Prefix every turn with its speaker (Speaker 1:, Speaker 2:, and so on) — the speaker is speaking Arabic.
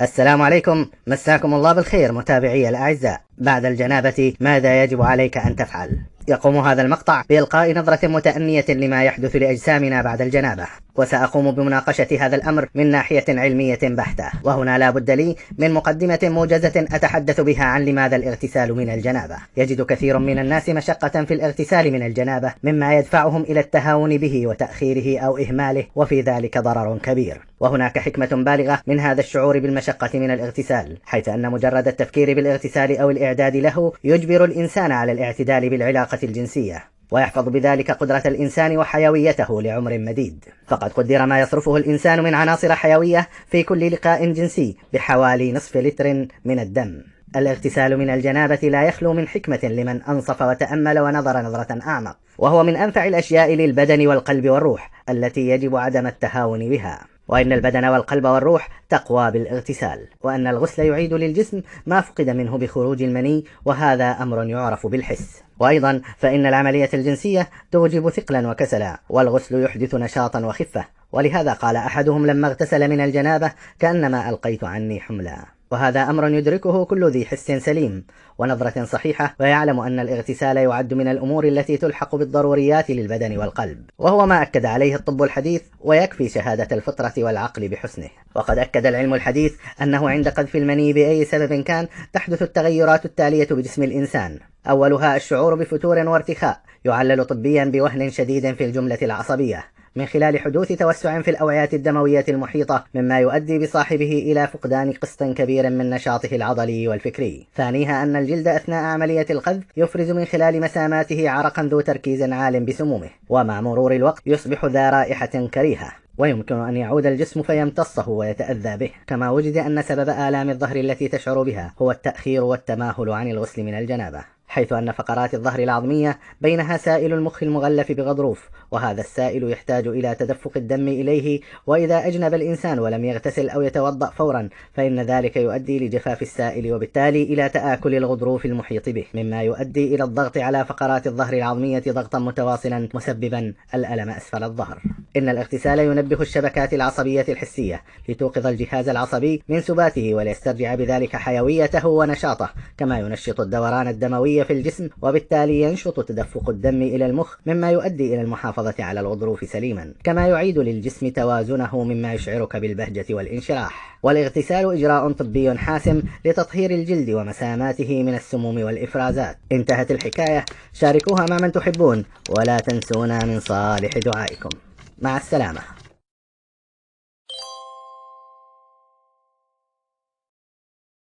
Speaker 1: السلام عليكم مساكم الله بالخير متابعي الأعزاء بعد الجنابة ماذا يجب عليك أن تفعل؟ يقوم هذا المقطع بإلقاء نظرة متأنية لما يحدث لأجسامنا بعد الجنابة وسأقوم بمناقشة هذا الأمر من ناحية علمية بحتة وهنا لا بد لي من مقدمة موجزة أتحدث بها عن لماذا الاغتسال من الجنابة يجد كثير من الناس مشقة في الاغتسال من الجنابة مما يدفعهم إلى التهاون به وتأخيره أو إهماله وفي ذلك ضرر كبير وهناك حكمة بالغة من هذا الشعور بالمشقة من الاغتسال حيث أن مجرد التفكير بالاغتسال أو الإعداد له يجبر الإنسان على الاعتدال بالعلاقة الجنسية ويحفظ بذلك قدرة الإنسان وحيويته لعمر مديد فقد قدر ما يصرفه الإنسان من عناصر حيوية في كل لقاء جنسي بحوالي نصف لتر من الدم الاغتسال من الجنابة لا يخلو من حكمة لمن أنصف وتأمل ونظر نظرة أعمق وهو من أنفع الأشياء للبدن والقلب والروح التي يجب عدم التهاون بها وإن البدن والقلب والروح تقوى بالاغتسال وأن الغسل يعيد للجسم ما فقد منه بخروج المني وهذا أمر يعرف بالحس وأيضا فإن العملية الجنسية توجب ثقلا وكسلا والغسل يحدث نشاطا وخفة ولهذا قال أحدهم لما اغتسل من الجنابة كأنما ألقيت عني حملا وهذا أمر يدركه كل ذي حس سليم ونظرة صحيحة ويعلم أن الاغتسال يعد من الأمور التي تلحق بالضروريات للبدن والقلب وهو ما أكد عليه الطب الحديث ويكفي شهادة الفطرة والعقل بحسنه وقد أكد العلم الحديث أنه عند قذف المني بأي سبب كان تحدث التغيرات التالية بجسم الإنسان أولها الشعور بفتور وارتخاء يعلل طبيا بوهن شديد في الجملة العصبية من خلال حدوث توسع في الأوعيات الدموية المحيطة مما يؤدي بصاحبه إلى فقدان قسط كبير من نشاطه العضلي والفكري ثانيها أن الجلد أثناء عملية القذف يفرز من خلال مساماته عرقا ذو تركيز عال بسمومه ومع مرور الوقت يصبح ذا رائحة كريهة ويمكن أن يعود الجسم فيمتصه ويتأذى به كما وجد أن سبب آلام الظهر التي تشعر بها هو التأخير والتماهل عن الغسل من الجنابة حيث أن فقرات الظهر العظمية بينها سائل المخ المغلف بغضروف وهذا السائل يحتاج إلى تدفق الدم إليه وإذا أجنب الإنسان ولم يغتسل أو يتوضأ فورا فإن ذلك يؤدي لجفاف السائل وبالتالي إلى تآكل الغضروف المحيط به مما يؤدي إلى الضغط على فقرات الظهر العظمية ضغطا متواصلا مسببا الألم أسفل الظهر إن الاغتسال ينبه الشبكات العصبية الحسية لتوقظ الجهاز العصبي من سباته وليسترجع بذلك حيويته ونشاطه كما ينشط الدوران الدموي في الجسم وبالتالي ينشط تدفق الدم إلى المخ مما يؤدي إلى المحافظة على الغضروف سليما كما يعيد للجسم توازنه مما يشعرك بالبهجة والانشراح والاغتسال إجراء طبي حاسم لتطهير الجلد ومساماته من السموم والإفرازات انتهت الحكاية شاركوها مع من تحبون ولا تنسونا من صالح دعائكم مع السلامة